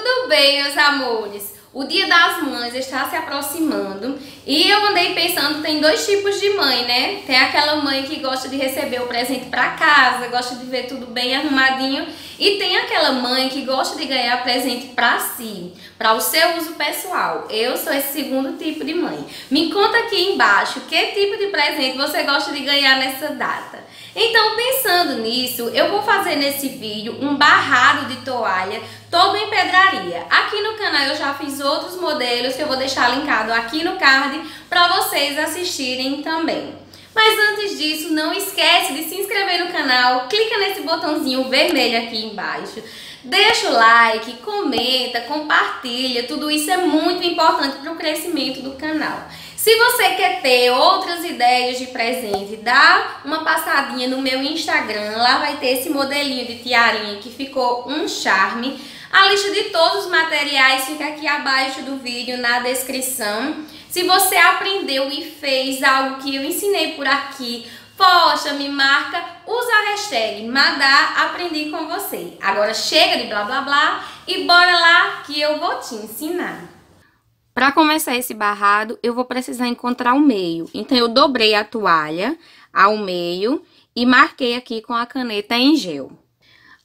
tudo bem, meus amores? O Dia das Mães está se aproximando e eu andei pensando, tem dois tipos de mãe, né? Tem aquela mãe que gosta de receber o presente para casa, gosta de ver tudo bem arrumadinho, e tem aquela mãe que gosta de ganhar presente para si, para o seu uso pessoal. Eu sou esse segundo tipo de mãe. Me conta aqui embaixo que tipo de presente você gosta de ganhar nessa data. Então, pensando nisso, eu vou fazer nesse vídeo um barrado de toalha todo em pedraria. Aqui no canal eu já fiz outros modelos que eu vou deixar linkado aqui no card para vocês assistirem também. Mas antes disso, não esquece de se inscrever no canal, clica nesse botãozinho vermelho aqui embaixo, deixa o like, comenta, compartilha, tudo isso é muito importante para o crescimento do canal. Se você quer ter outras ideias de presente, dá uma passadinha no meu Instagram, lá vai ter esse modelinho de tiarinha que ficou um charme. A lista de todos os materiais fica aqui abaixo do vídeo, na descrição. Se você aprendeu e fez algo que eu ensinei por aqui, posta, me marca, usa a hashtag Madá Aprendi com você. Agora chega de blá blá blá e bora lá que eu vou te ensinar. Para começar esse barrado, eu vou precisar encontrar o meio. Então, eu dobrei a toalha ao meio e marquei aqui com a caneta em gel.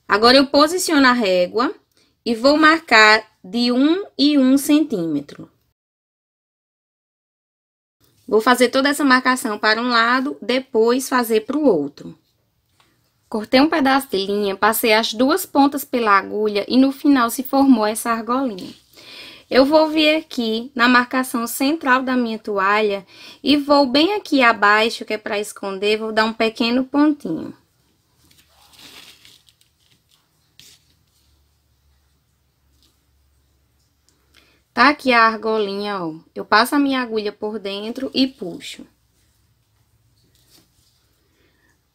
Agora, eu posiciono a régua e vou marcar de 1 e 1 centímetro. Vou fazer toda essa marcação para um lado, depois fazer para o outro. Cortei um pedaço de linha, passei as duas pontas pela agulha e no final se formou essa argolinha. Eu vou vir aqui na marcação central da minha toalha e vou bem aqui abaixo, que é para esconder, vou dar um pequeno pontinho. Tá aqui a argolinha, ó. Eu passo a minha agulha por dentro e puxo.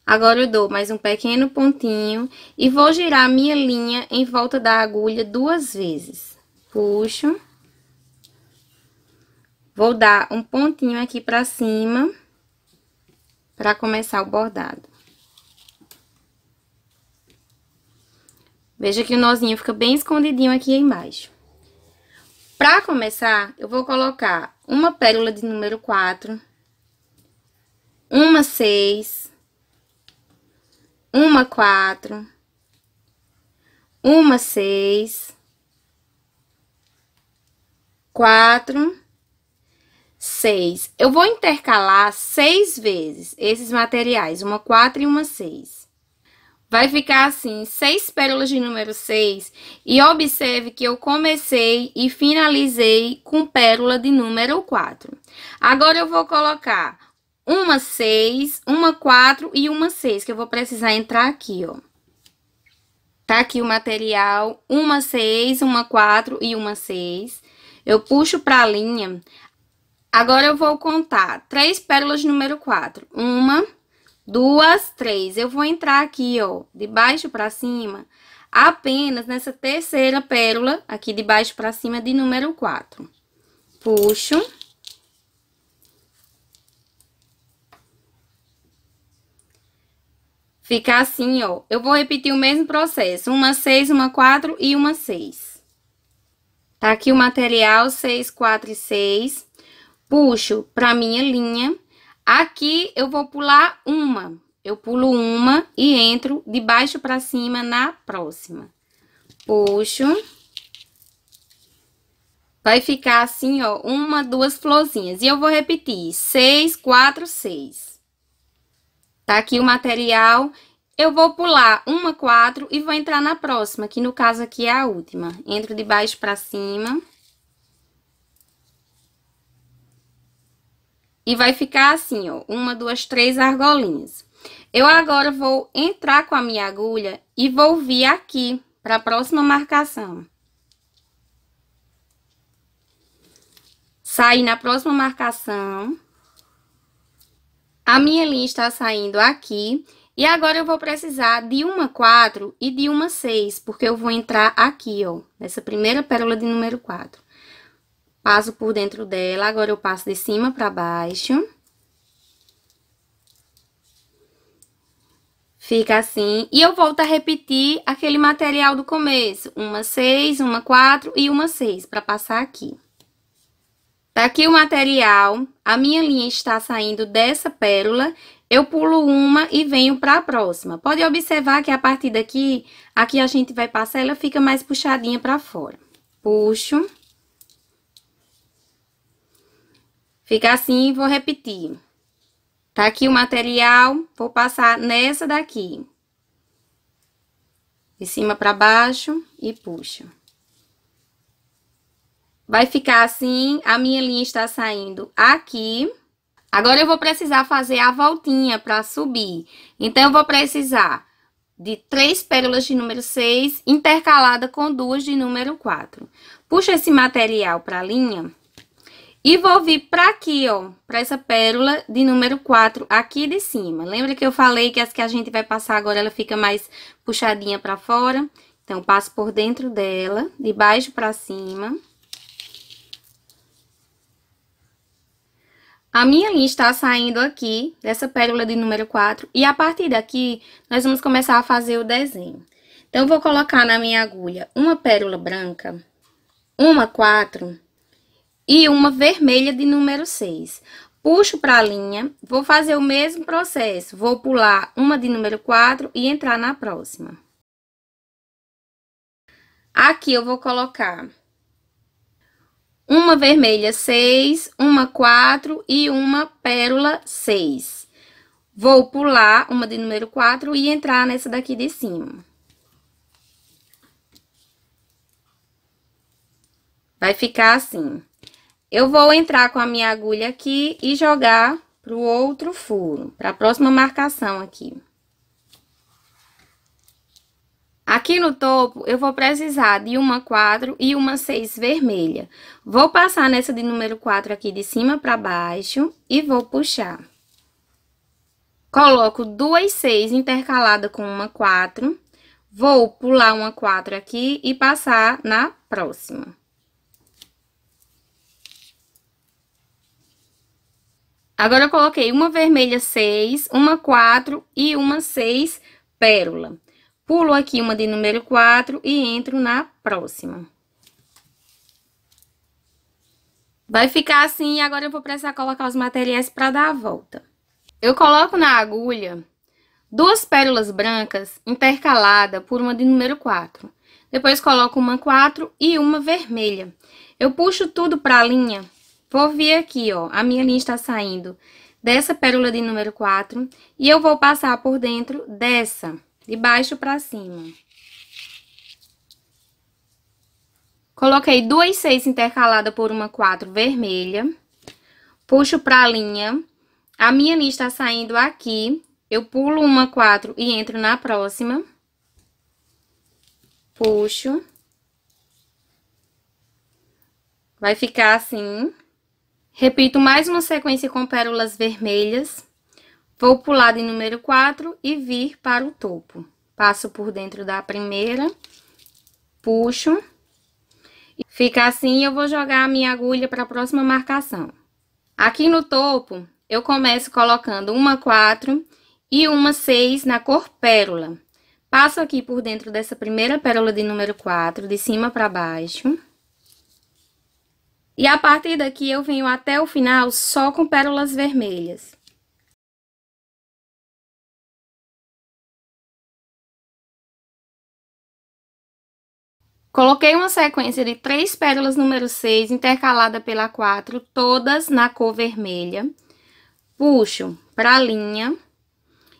Agora eu dou mais um pequeno pontinho e vou girar a minha linha em volta da agulha duas vezes. Puxo. Vou dar um pontinho aqui pra cima, pra começar o bordado. Veja que o nozinho fica bem escondidinho aqui embaixo. Pra começar, eu vou colocar uma pérola de número 4, uma 6, uma 4, uma 6, 4 6. Eu vou intercalar seis vezes esses materiais, uma 4 e uma 6. Vai ficar assim, seis pérolas de número 6. E observe que eu comecei e finalizei com pérola de número 4. Agora eu vou colocar uma 6, uma 4 e uma 6, que eu vou precisar entrar aqui, ó. Tá aqui o material, uma 6, uma 4 e uma 6. Eu puxo pra linha, Agora eu vou contar três pérolas número 4. Uma, duas, três. Eu vou entrar aqui, ó, de baixo para cima, apenas nessa terceira pérola, aqui de baixo para cima, de número 4. Puxo. Fica assim, ó. Eu vou repetir o mesmo processo. Uma seis, uma quatro e uma seis. Tá aqui o material, seis, quatro e seis puxo para minha linha. Aqui eu vou pular uma. Eu pulo uma e entro de baixo para cima na próxima. Puxo. Vai ficar assim, ó, uma, duas florzinhas. E eu vou repetir, seis, quatro, seis. Tá aqui o material. Eu vou pular uma, quatro e vou entrar na próxima, que no caso aqui é a última. Entro de baixo para cima. E vai ficar assim, ó, uma, duas, três argolinhas. Eu agora vou entrar com a minha agulha e vou vir aqui para a próxima marcação. Sair na próxima marcação. A minha linha está saindo aqui. E agora eu vou precisar de uma quatro e de uma seis porque eu vou entrar aqui, ó, nessa primeira pérola de número quatro passo por dentro dela, agora eu passo de cima pra baixo. Fica assim. E eu volto a repetir aquele material do começo. Uma seis, uma quatro e uma seis, pra passar aqui. Tá aqui o material. A minha linha está saindo dessa pérola. Eu pulo uma e venho pra próxima. Pode observar que a partir daqui, aqui a gente vai passar, ela fica mais puxadinha pra fora. Puxo. Fica assim e vou repetir. Tá aqui o material, vou passar nessa daqui. De cima para baixo e puxo. Vai ficar assim, a minha linha está saindo aqui. Agora eu vou precisar fazer a voltinha para subir. Então, eu vou precisar de três pérolas de número 6, intercalada com duas de número 4. Puxa esse material para linha e vou vir para aqui, ó, para essa pérola de número 4 aqui de cima. Lembra que eu falei que as que a gente vai passar agora, ela fica mais puxadinha para fora? Então, passo por dentro dela, de baixo para cima. A minha linha está saindo aqui, dessa pérola de número 4, e a partir daqui, nós vamos começar a fazer o desenho. Então, vou colocar na minha agulha uma pérola branca, uma 4 e uma vermelha de número 6. Puxo para a linha, vou fazer o mesmo processo, vou pular uma de número 4 e entrar na próxima. Aqui eu vou colocar uma vermelha 6, uma 4 e uma pérola 6. Vou pular uma de número 4 e entrar nessa daqui de cima. Vai ficar assim. Eu vou entrar com a minha agulha aqui e jogar pro outro furo, para a próxima marcação aqui. Aqui no topo, eu vou precisar de uma 4 e uma 6 vermelha. Vou passar nessa de número 4 aqui de cima para baixo e vou puxar. Coloco duas 6 intercaladas com uma 4. Vou pular uma 4 aqui e passar na próxima. Agora, eu coloquei uma vermelha 6, uma 4 e uma 6 pérola. Pulo aqui uma de número 4 e entro na próxima. Vai ficar assim e agora eu vou precisar colocar os materiais para dar a volta. Eu coloco na agulha duas pérolas brancas intercalada por uma de número 4. Depois coloco uma 4 e uma vermelha. Eu puxo tudo para a linha Vou vir aqui, ó, a minha linha está saindo dessa pérola de número 4 e eu vou passar por dentro dessa, de baixo para cima. Coloquei duas seis intercalada por uma quatro vermelha, puxo para a linha, a minha linha está saindo aqui, eu pulo uma quatro e entro na próxima, puxo, vai ficar assim, Repito mais uma sequência com pérolas vermelhas. Vou pular de número 4 e vir para o topo. Passo por dentro da primeira, puxo. Fica assim e eu vou jogar a minha agulha para a próxima marcação. Aqui no topo, eu começo colocando uma 4 e uma 6 na cor pérola. Passo aqui por dentro dessa primeira pérola de número 4, de cima para baixo. E a partir daqui eu venho até o final só com pérolas vermelhas. Coloquei uma sequência de três pérolas número 6 intercalada pela 4, todas na cor vermelha. Puxo para a linha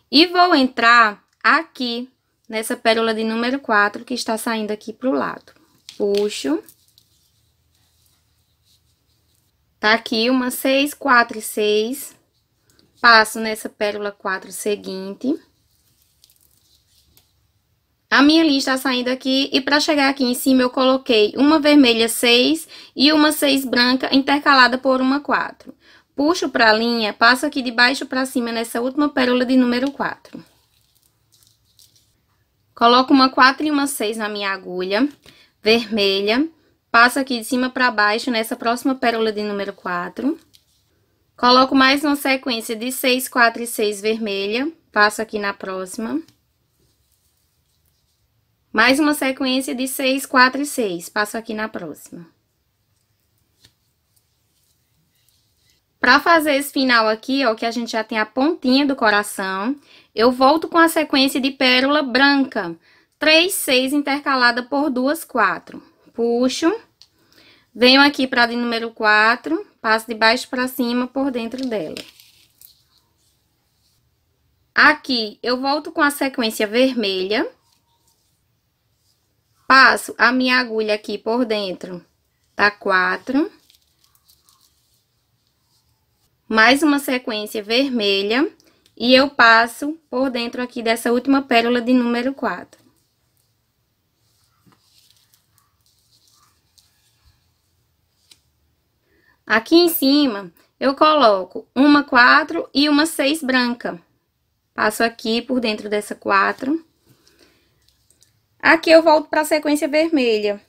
e vou entrar aqui nessa pérola de número 4 que está saindo aqui para o lado. Puxo Tá aqui uma 6, 4 e 6. Passo nessa pérola 4 seguinte. A minha linha está saindo aqui e para chegar aqui em cima eu coloquei uma vermelha 6 e uma 6 branca intercalada por uma 4. Puxo para a linha, passo aqui de baixo para cima nessa última pérola de número 4. Coloco uma 4 e uma 6 na minha agulha vermelha, Passo aqui de cima para baixo nessa próxima pérola de número 4. Coloco mais uma sequência de 6, 4 e 6 vermelha. Passo aqui na próxima. Mais uma sequência de 6, 4 e 6. Passo aqui na próxima. Para fazer esse final aqui, ó, que a gente já tem a pontinha do coração, eu volto com a sequência de pérola branca. 3, 6 intercalada por duas, 4 puxo, venho aqui pra de número 4, passo de baixo pra cima por dentro dela. Aqui, eu volto com a sequência vermelha. Passo a minha agulha aqui por dentro da 4. Mais uma sequência vermelha. E eu passo por dentro aqui dessa última pérola de número 4. Aqui em cima, eu coloco uma 4 e uma 6 branca. Passo aqui por dentro dessa 4. Aqui eu volto para a sequência vermelha.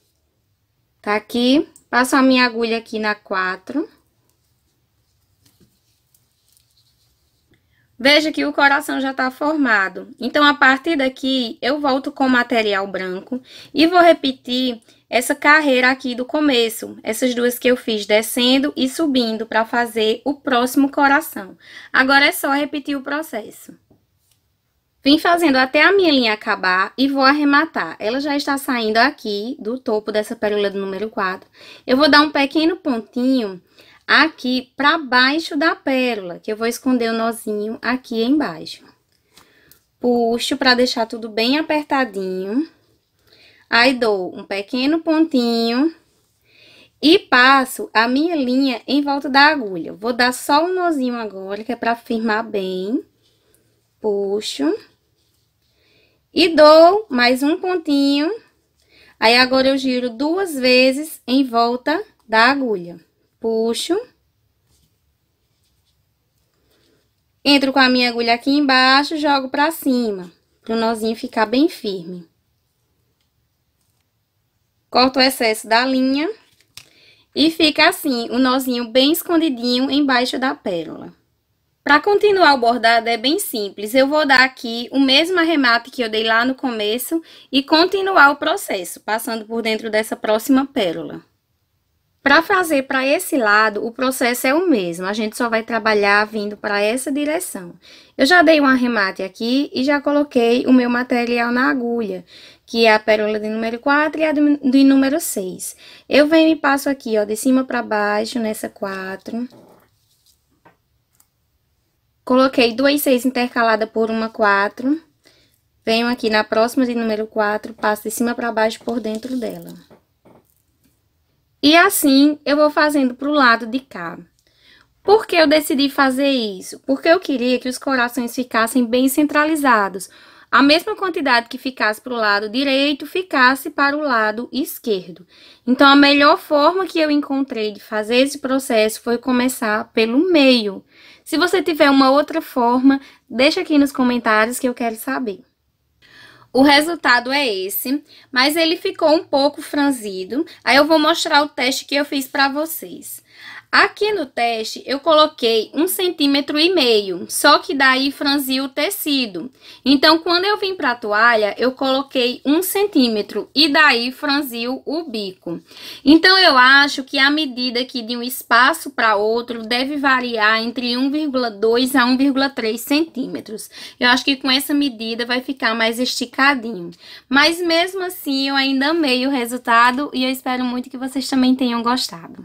Tá aqui, passo a minha agulha aqui na 4. Veja que o coração já está formado. Então, a partir daqui, eu volto com material branco e vou repetir essa carreira aqui do começo, essas duas que eu fiz descendo e subindo para fazer o próximo coração. Agora é só repetir o processo. Vim fazendo até a minha linha acabar e vou arrematar. Ela já está saindo aqui do topo dessa pérola do número 4. Eu vou dar um pequeno pontinho aqui para baixo da pérola, que eu vou esconder o nozinho aqui embaixo. Puxo para deixar tudo bem apertadinho. Aí, dou um pequeno pontinho e passo a minha linha em volta da agulha. Vou dar só um nozinho agora, que é para firmar bem. Puxo. E dou mais um pontinho. Aí, agora eu giro duas vezes em volta da agulha puxo. Entro com a minha agulha aqui embaixo, jogo pra cima, pro nozinho ficar bem firme. Corto o excesso da linha e fica assim, o nozinho bem escondidinho embaixo da pérola. Para continuar o bordado é bem simples, eu vou dar aqui o mesmo arremate que eu dei lá no começo e continuar o processo, passando por dentro dessa próxima pérola. Para fazer para esse lado, o processo é o mesmo, a gente só vai trabalhar vindo para essa direção. Eu já dei um arremate aqui e já coloquei o meu material na agulha, que é a pérola de número 4 e a de, número 6. Eu venho e passo aqui, ó, de cima para baixo nessa 4. Coloquei duas 6 intercalada por uma 4. Venho aqui na próxima de número 4, passo de cima para baixo por dentro dela. E assim eu vou fazendo pro lado de cá. Por que eu decidi fazer isso? Porque eu queria que os corações ficassem bem centralizados. A mesma quantidade que ficasse para o lado direito, ficasse para o lado esquerdo. Então, a melhor forma que eu encontrei de fazer esse processo foi começar pelo meio. Se você tiver uma outra forma, deixa aqui nos comentários que eu quero saber. O resultado é esse, mas ele ficou um pouco franzido. Aí eu vou mostrar o teste que eu fiz para vocês. Aqui no teste, eu coloquei um centímetro e meio, só que daí franziu o tecido. Então, quando eu vim para a toalha, eu coloquei um centímetro e daí franziu o bico. Então, eu acho que a medida aqui de um espaço para outro deve variar entre 1,2 a 1,3 centímetros. Eu acho que com essa medida vai ficar mais esticadinho. Mas mesmo assim, eu ainda amei o resultado e eu espero muito que vocês também tenham gostado.